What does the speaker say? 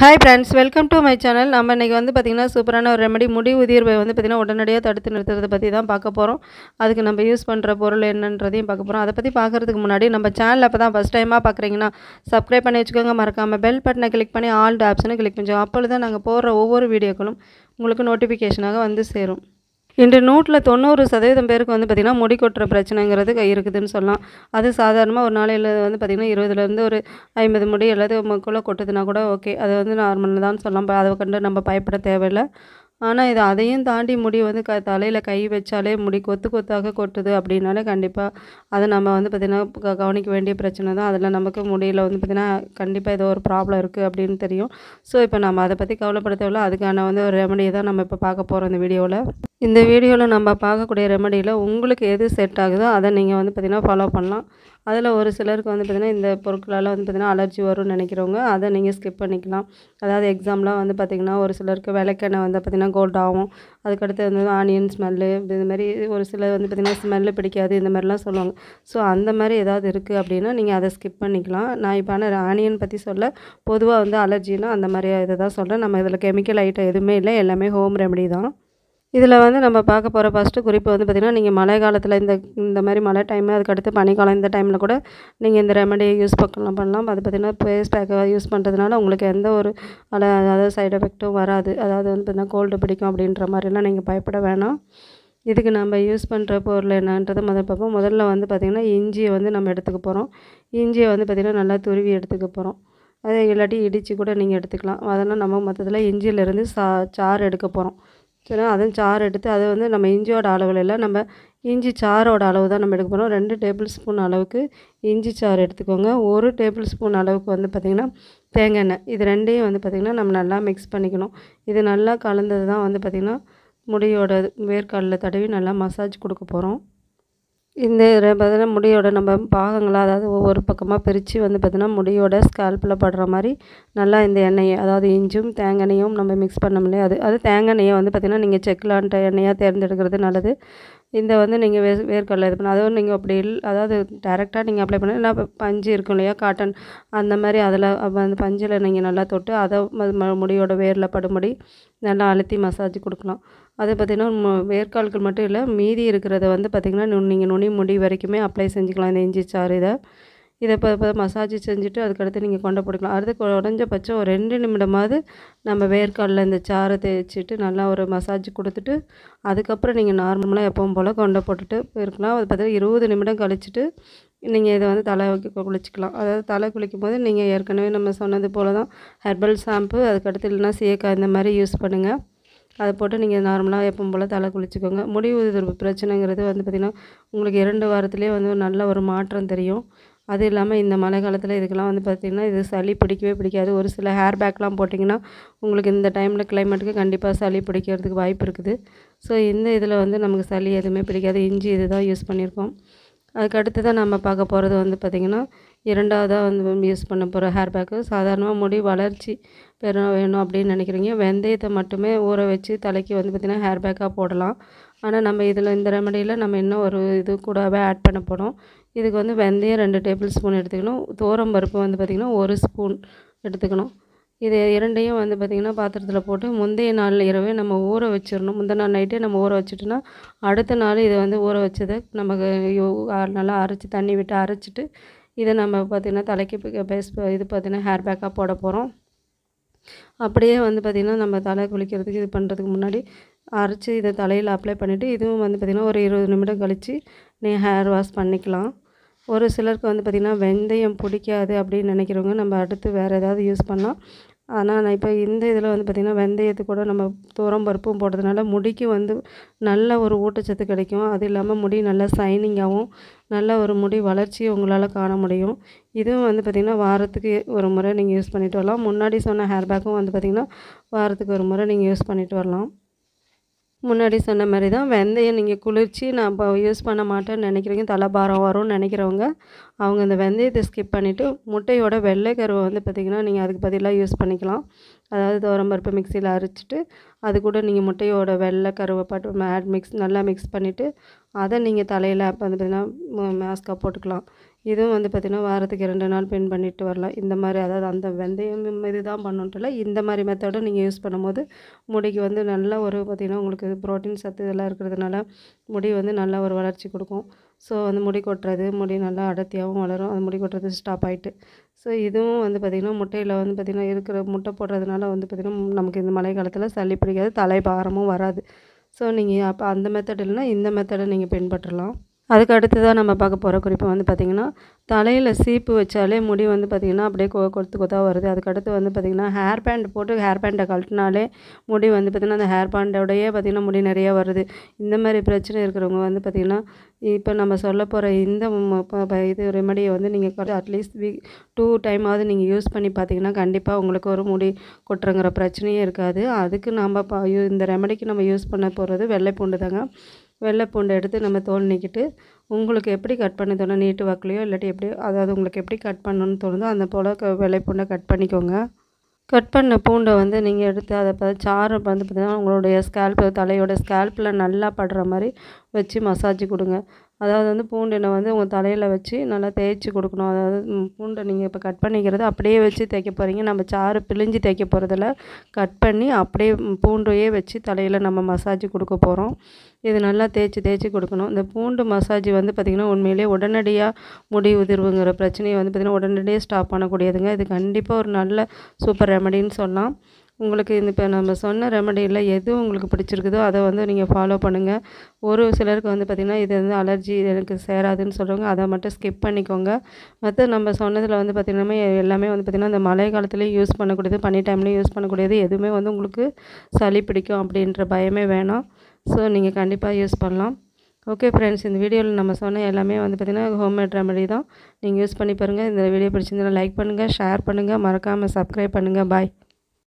hi friends welcome to my channel நம்ம இன்றைக்கி வந்து பார்த்திங்கன்னா சூப்பரான ஒரு ரெமடி முடி உதிர்வை வந்து பார்த்திங்கன்னா உடனடியாக தடுத்து நிறுத்துறதை பற்றி தான் பார்க்க போகிறோம் அதுக்கு நம்ம யூஸ் பண்ணுற பொருள் என்னன்றதையும் பார்க்க போகிறோம் அதை பற்றி பார்க்குறதுக்கு முன்னாடி நம்ம சேனல் அப்போ தான் ஃபஸ்ட் டைமாக பார்க்குறீங்கன்னா சப்ஸ்கிரைப் பண்ணி வச்சுக்கோங்க மறக்காமல் பெல் பட்டனை கிளிக் பண்ணி ஆல் ஆப்ஷனை கிளிக் பண்ணிச்சோம் அப்பொழுது நாங்கள் போடுற ஒவ்வொரு வீடியோக்களும் உங்களுக்கு நோட்டிஃபிகேஷனாக வந்து சேரும் இன்று நூற்றில் தொண்ணூறு சதவீதம் பேருக்கு வந்து பார்த்திங்கன்னா முடி கொட்டுற பிரச்சனைங்கிறது இருக்குதுன்னு சொல்லலாம் அது சாதாரணமாக ஒரு நாளையில் வந்து பார்த்திங்கன்னா இருபதுலேருந்து ஒரு ஐம்பது முடி அல்லது உங்களுக்குள்ளே கொட்டுதுன்னா கூட ஓகே அது வந்து நார்மல் தான் சொல்லலாம் அதை கண்டு நம்ம பயப்பட தேவையில்லை ஆனால் இது அதையும் தாண்டி முடி வந்து க தலையில் கை வச்சாலே முடி கொத்து கொத்தாக கொட்டுது அப்படின்னாலே கண்டிப்பாக அதை நம்ம வந்து பார்த்திங்கன்னா கவனிக்க வேண்டிய பிரச்சனை தான் அதில் நமக்கு முடியில் வந்து பார்த்திங்கன்னா கண்டிப்பாக ஏதோ ஒரு ப்ராப்ளம் இருக்குது அப்படின்னு தெரியும் ஸோ இப்போ நம்ம அதை பற்றி கவலைப்படுத்தவில்லை அதுக்கான வந்து ஒரு ரெமடியை தான் நம்ம இப்போ பார்க்க போகிறோம் இந்த வீடியோவில் இந்த வீடியோவில் நம்ம பார்க்கக்கூடிய ரெமடியில் உங்களுக்கு எது செட் ஆகுதோ அதை நீங்கள் வந்து பார்த்திங்கன்னா ஃபாலோ பண்ணலாம் அதில் ஒரு சிலருக்கு வந்து பார்த்திங்கன்னா இந்த பொருட்களால் வந்து பார்த்திங்கன்னா அலர்ஜி வரும்னு நினைக்கிறவங்க அதை நீங்கள் ஸ்கிப் பண்ணிக்கலாம் அதாவது எக்ஸாம்லாம் வந்து பார்த்திங்கன்னா ஒரு சிலருக்கு விளக்கெண்ணெய் வந்து பார்த்திங்கன்னா கோல்ட் ஆகும் அதுக்கடுத்து வந்து ஆனியன் ஸ்மெல்லு இது மாதிரி ஒரு சிலர் வந்து பார்த்திங்கன்னா ஸ்மெல்லு பிடிக்காது இந்த மாதிரிலாம் சொல்லுவாங்க ஸோ அந்த மாதிரி ஏதாவது இருக்குது அப்படின்னா நீங்கள் அதை ஸ்கிப் பண்ணிக்கலாம் நான் இப்போ ஆனால் ஆனியன் பற்றி சொல்ல பொதுவாக வந்து அலர்ஜினா அந்த மாதிரி இதை தான் சொல்கிறேன் நம்ம இதில் கெமிக்கல் ஐட்டம் எதுவுமே இல்லை எல்லாமே ஹோம் ரெமடி தான் இதில் வந்து நம்ம பார்க்க போகிற ஃபஸ்ட்டு குறிப்பு வந்து பார்த்திங்கன்னா நீங்கள் மழை காலத்தில் இந்த இந்த மாதிரி மழை டைம் அதுக்கடுத்து பனிக்காலம் இந்த டைமில் கூட நீங்கள் இந்த ரெமடியை யூஸ் பண்ணலாம் பண்ணலாம் அது பார்த்திங்கன்னா பேக்கை யூஸ் பண்ணுறதுனால உங்களுக்கு எந்த ஒரு அதாவது சைடு எஃபெக்ட்டும் வராது அதாவது வந்து பார்த்திங்கன்னா கோல்டு பிடிக்கும் அப்படின்ற மாதிரிலாம் நீங்கள் பயப்பட வேணாம் இதுக்கு நம்ம யூஸ் பண்ணுற பொருள் என்னன்றது முதல் பார்ப்போம் முதல்ல வந்து பார்த்திங்கன்னா இஞ்சியை வந்து நம்ம எடுத்துக்க போகிறோம் இஞ்சியை வந்து பார்த்திங்கன்னா நல்லா துருவி எடுத்துக்க போகிறோம் அதே இல்லாட்டி இடித்து கூட நீங்கள் எடுத்துக்கலாம் அதெல்லாம் நம்ம மொத்தத்தில் இஞ்சியிலேருந்து சா சாறு எடுக்க போகிறோம் சரி அதுவும் சாறு எடுத்து அதை வந்து நம்ம இஞ்சியோட அளவுலெல்லாம் நம்ம இஞ்சி சாரோட அளவு தான் நம்ம எடுக்க போகிறோம் ரெண்டு டேபிள் ஸ்பூன் அளவுக்கு இஞ்சி சாறு எடுத்துக்கோங்க ஒரு டேபிள் ஸ்பூன் அளவுக்கு வந்து பார்த்திங்கன்னா தேங்காய் எண்ணெய் இது ரெண்டையும் வந்து பார்த்திங்கன்னா நம்ம நல்லா மிக்ஸ் பண்ணிக்கணும் இது நல்லா கலந்தது தான் வந்து பார்த்திங்கன்னா முடியோட வேர்க்காலில் தடவி நல்லா மசாஜ் கொடுக்க போகிறோம் இந்த பார்த்தீங்கன்னா முடியோட நம்ம பாகங்களாக அதாவது ஒவ்வொரு பக்கமாக பிரித்து வந்து பார்த்திங்கன்னா முடியோட ஸ்கேல்பில் படுற மாதிரி நல்லா இந்த எண்ணெயை அதாவது இஞ்சும் தேங்காய் நம்ம மிக்ஸ் பண்ணோம் இல்லையா அது அது தேங்காய் வந்து பார்த்திங்கன்னா நீங்கள் செக்லான்ட்ட எண்ணெயாக தேர்ந்தெடுக்கிறது நல்லது இந்த வந்து நீங்கள் வே வேர்க்கடலை இது பண்ணால் அதுவும் நீங்கள் அப்படி இல் அதாவது டேரெக்டாக நீங்கள் அப்ளை பண்ண பஞ்சு இருக்கும் இல்லையா காட்டன் அந்த மாதிரி அதில் அந்த பஞ்சில் நீங்கள் நல்லா தொட்டு அதை முடியோட வேரில் படும்படி நல்லா அழுத்தி மசாஜ் கொடுக்கலாம் அது பார்த்திங்கன்னா வேர்க்கால்கள் மட்டும் இல்லை மீதி இருக்கிறத வந்து பார்த்திங்கன்னா நீங்கள் நுனி முடி வரைக்குமே அப்ளை செஞ்சுக்கலாம் இந்த இஞ்சி சாறு இதை இதை இப்போ மசாஜ் செஞ்சுட்டு அதுக்கடுத்து நீங்கள் கொண்டை போட்டுக்கலாம் அடுத்து உடஞ்ச பச்சை ஒரு ரெண்டு நிமிடமாவது நம்ம வேர்க்காலில் இந்த சாரை தேய்ச்சிட்டு நல்லா ஒரு மசாஜ் கொடுத்துட்டு அதுக்கப்புறம் நீங்கள் நார்மலாக எப்பவும் போல் கொண்டை போட்டுட்டு இருக்கலாம் அது பார்த்தீங்கன்னா இருபது நிமிடம் கழிச்சிட்டு நீங்கள் இதை வந்து தலை குளிச்சிக்கலாம் அதாவது தலை குளிக்கும் போது நீங்கள் ஏற்கனவே நம்ம சொன்னது போல் தான் ஹெர்பல் ஷாம்பு அதுக்கடுத்து இல்லைனா சீயக்காய் இந்த மாதிரி யூஸ் பண்ணுங்கள் அதை போட்டு நீங்கள் நார்மலாக எப்பவும் போல் தலை குளிச்சிக்கோங்க முடி பிரச்சனைங்கிறது வந்து பார்த்திங்கன்னா உங்களுக்கு இரண்டு வாரத்துலேயே வந்து நல்ல ஒரு மாற்றம் தெரியும் அது இல்லாமல் இந்த மழை காலத்தில் இதுக்கெல்லாம் வந்து பார்த்திங்கன்னா இது சளி பிடிக்கவே பிடிக்காது ஒரு சில ஹேர் பேக்லாம் போட்டிங்கன்னா உங்களுக்கு இந்த டைமில் கிளைமேட்டுக்கு கண்டிப்பாக சளி பிடிக்கிறதுக்கு வாய்ப்பு இருக்குது ஸோ இந்த இதில் வந்து நமக்கு சளி எதுவுமே பிடிக்காது இஞ்சி இது தான் யூஸ் பண்ணியிருக்கோம் அதுக்கு அடுத்து தான் நம்ம பார்க்க போகிறது வந்து பார்த்திங்கன்னா இரண்டாவதாக வந்து யூஸ் பண்ண போகிற ஹேர் பேக்கு சாதாரணமாக முடி வளர்ச்சி பெற வேணும் அப்படின்னு நினைக்கிறீங்க வெந்தயத்தை மட்டுமே ஊற வச்சு தலைக்கு வந்து பார்த்திங்கன்னா ஹேர் பேக்காக போடலாம் ஆனால் நம்ம இதில் இந்த ரெமடியில் நம்ம இன்னும் ஒரு இது கூடவே ஆட் பண்ண போகிறோம் இதுக்கு வந்து வெந்தயம் ரெண்டு டேபிள் ஸ்பூன் எடுத்துக்கணும் தோரம் பருப்பு வந்து பார்த்திங்கன்னா ஒரு ஸ்பூன் எடுத்துக்கணும் இது இரண்டையும் வந்து பார்த்திங்கன்னா பாத்திரத்தில் போட்டு முந்தைய நாள் இரவே நம்ம ஊற வச்சிடணும் முந்தைய நாள் நைட்டே நம்ம ஊற வச்சுட்டோன்னா அடுத்த நாள் இதை வந்து ஊற வச்சதை நமக்கு நல்லா அரைச்சி தண்ணி விட்டு அரைச்சிட்டு இதை நம்ம பார்த்திங்கன்னா தலைக்கு பேஸ் இது பார்த்திங்கன்னா ஹேர் பேக்காக போட போகிறோம் அப்படியே வந்து பார்த்திங்கன்னா நம்ம தலை குளிக்கிறதுக்கு இது பண்ணுறதுக்கு முன்னாடி அரைச்சி இதை தலையில் அப்ளை பண்ணிவிட்டு இதுவும் வந்து பார்த்திங்கன்னா ஒரு இருபது நிமிடம் கழித்து நீ ஹேர் வாஷ் பண்ணிக்கலாம் ஒரு சிலருக்கு வந்து பார்த்திங்கன்னா வெந்தயம் பிடிக்காது அப்படின்னு நினைக்கிறவங்க நம்ம அடுத்து வேறு ஏதாவது யூஸ் பண்ணலாம் ஆனால் நான் இப்போ இந்த இதில் வந்து பார்த்திங்கன்னா வெந்தயத்து கூட நம்ம தூரம் பருப்பும் போடுறதுனால முடிக்கு வந்து நல்ல ஒரு ஊட்டச்சத்து கிடைக்கும் அது இல்லாமல் முடி நல்லா சைனிங்காகவும் நல்ல ஒரு முடி வளர்ச்சியை உங்களால் காண முடியும் இதுவும் வந்து பார்த்திங்கன்னா வாரத்துக்கு ஒரு முறை நீங்கள் யூஸ் பண்ணிட்டு வரலாம் முன்னாடி சொன்ன ஹேர் பேக்கும் வந்து பார்த்திங்கன்னா வாரத்துக்கு ஒரு முறை நீங்கள் யூஸ் பண்ணிட்டு வரலாம் முன்னாடி சொன்ன மாதிரி தான் வெந்தயம் நீங்கள் குளிர்ச்சி நான் இப்போ யூஸ் பண்ண மாட்டேன்னு நினைக்கிறீங்க தலைபாரம் வரும்னு நினைக்கிறவங்க அவங்க இந்த வெந்தயத்தை ஸ்கிப் பண்ணிவிட்டு முட்டையோட வெள்ளைக்கருவை வந்து பார்த்திங்கன்னா நீங்கள் அதுக்கு பதிலாக யூஸ் பண்ணிக்கலாம் அதாவது பருப்பு மிக்சியில் அரைச்சிட்டு அது கூட நீங்கள் முட்டையோட வெள்ளை கருவைப்பாட்டு ஆட் மிக்ஸ் நல்லா மிக்ஸ் பண்ணிவிட்டு அதை நீங்கள் தலையில் வந்து பார்த்திங்கன்னா மாஸ்காக போட்டுக்கலாம் இதுவும் வந்து பார்த்திங்கன்னா வாரத்துக்கு ரெண்டு நாள் பின் பண்ணிட்டு வரலாம் இந்த மாதிரி அதாவது அந்த வெந்தயம் இது தான் பண்ணுன்ட்டுல இந்த மாதிரி மெத்தடை நீங்கள் யூஸ் பண்ணும்போது முடிக்கு வந்து நல்ல ஒரு பார்த்திங்கன்னா உங்களுக்கு ப்ரோட்டீன் சத்து இதெல்லாம் இருக்கிறதுனால முடி வந்து நல்ல ஒரு வளர்ச்சி கொடுக்கும் ஸோ வந்து முடி கொட்டுறது முடி நல்லா அடர்த்தியாகவும் வளரும் அந்த முடி கொட்டுறது ஸ்டாப் ஆகிட்டு ஸோ இதுவும் வந்து பார்த்திங்கன்னா முட்டையில் வந்து பார்த்திங்கன்னா இருக்கிற முட்டை போடுறதுனால வந்து பார்த்திங்கன்னா நமக்கு இந்த மழை காலத்தில் சளி பிடிக்காது தலை பாரமும் வராது ஸோ நீங்கள் அப்போ அந்த மெத்தட் இல்லைனா இந்த மெத்தடை நீங்கள் பின்பற்றலாம் அதுக்கு அடுத்து தான் நம்ம பார்க்க போகிற குறிப்பு வந்து பார்த்திங்கன்னா தலையில் சீப்பு வச்சாலே முடி வந்து பார்த்திங்கன்னா அப்படியே கொ கொத்து கொத்தாக வருது அதுக்கடுத்து வந்து பார்த்திங்கன்னா ஹேர் பேண்ட் போட்டு ஹேர் பேண்ட்டை கழட்டினாலே முடி வந்து பார்த்திங்கன்னா அந்த ஹேர் பேண்டோடையே பார்த்திங்கன்னா முடி நிறையா வருது இந்த மாதிரி பிரச்சனை இருக்கிறவங்க வந்து பார்த்திங்கன்னா இப்போ நம்ம சொல்ல போகிற இந்த இது ரெமடியை வந்து நீங்கள் அட்லீஸ்ட் வீக் டூ டைமாவது நீங்கள் யூஸ் பண்ணி பார்த்திங்கன்னா கண்டிப்பாக உங்களுக்கு ஒரு முடி கொட்டுறங்கிற பிரச்சனையே இருக்காது அதுக்கு நம்ம இந்த ரெமடிக்கு நம்ம யூஸ் பண்ண போகிறது வெள்ளை பூண்டு தாங்க வெள்ளை பூண்டை எடுத்து நம்ம தோல் நீக்கிட்டு உங்களுக்கு எப்படி கட் பண்ண தோணும் நீட்டு வாக்கிலையோ இல்லாட்டி எப்படி அதாவது உங்களுக்கு எப்படி கட் பண்ணணும்னு தோணுதோ அந்த போல் க வெள்ளை பூண்டை கட் பண்ணிக்கோங்க கட் பண்ண பூண்டை வந்து நீங்கள் எடுத்து அதை பார்த்து சாறு வந்து பார்த்திங்கன்னா உங்களுடைய ஸ்கேல்ப் தலையோட ஸ்கேல்ப்பில் நல்லா படுற மாதிரி வச்சு மசாஜ் கொடுங்க அதாவது வந்து பூண்டினை வந்து உங்கள் தலையில் வச்சு நல்லா தேய்ச்சி கொடுக்கணும் அதாவது பூண்டை நீங்கள் இப்போ கட் பண்ணிக்கிறது அப்படியே வச்சு தேய்க்க போகிறீங்க நம்ம சாறு பிழிஞ்சு தேய்க்க போகிறதில் கட் பண்ணி அப்படியே பூண்டையே வச்சு தலையில் நம்ம மசாஜ் கொடுக்க போகிறோம் இது நல்லா தேய்ச்சி தேய்ச்சி கொடுக்கணும் இந்த பூண்டு மசாஜ் வந்து பார்த்திங்கன்னா உண்மையிலே உடனடியாக முடி உதிர்வுங்கிற பிரச்சனையை வந்து பார்த்திங்கன்னா உடனடியாக ஸ்டாப் பண்ணக்கூடியதுங்க இது கண்டிப்பாக ஒரு நல்ல சூப்பர் ரெமடின்னு சொல்லலாம் உங்களுக்கு இந்த இப்போ நம்ம சொன்ன ரெமடியில் எது உங்களுக்கு பிடிச்சிருக்குதோ அதை வந்து நீங்கள் ஃபாலோ பண்ணுங்கள் ஒரு சிலருக்கு வந்து பார்த்திங்கன்னா இது வந்து அலர்ஜி எனக்கு சேராதுன்னு சொல்கிறவங்க அதை மட்டும் ஸ்கிப் பண்ணிக்கோங்க மற்ற நம்ம சொன்னதில் வந்து பார்த்திங்கன்னா எல்லாமே வந்து பார்த்திங்கன்னா இந்த மழை காலத்துலேயும் யூஸ் பண்ணக்கூடியது பனி டைம்லேயும் யூஸ் பண்ணக்கூடியது எதுவுமே வந்து உங்களுக்கு சளி பிடிக்கும் அப்படின்ற பயமே வேணாம் ஸோ நீங்கள் கண்டிப்பாக யூஸ் பண்ணலாம் ஓகே ஃப்ரெண்ட்ஸ் இந்த வீடியோவில் நம்ம சொன்ன எல்லாமே வந்து பார்த்திங்கன்னா ஹோம்மேட் ரெமடி தான் நீங்கள் யூஸ் பண்ணி பாருங்கள் இந்த வீடியோ பிடிச்சிருந்தா லைக் பண்ணுங்கள் ஷேர் பண்ணுங்கள் மறக்காமல் சப்ஸ்கிரைப் பண்ணுங்கள் பாய்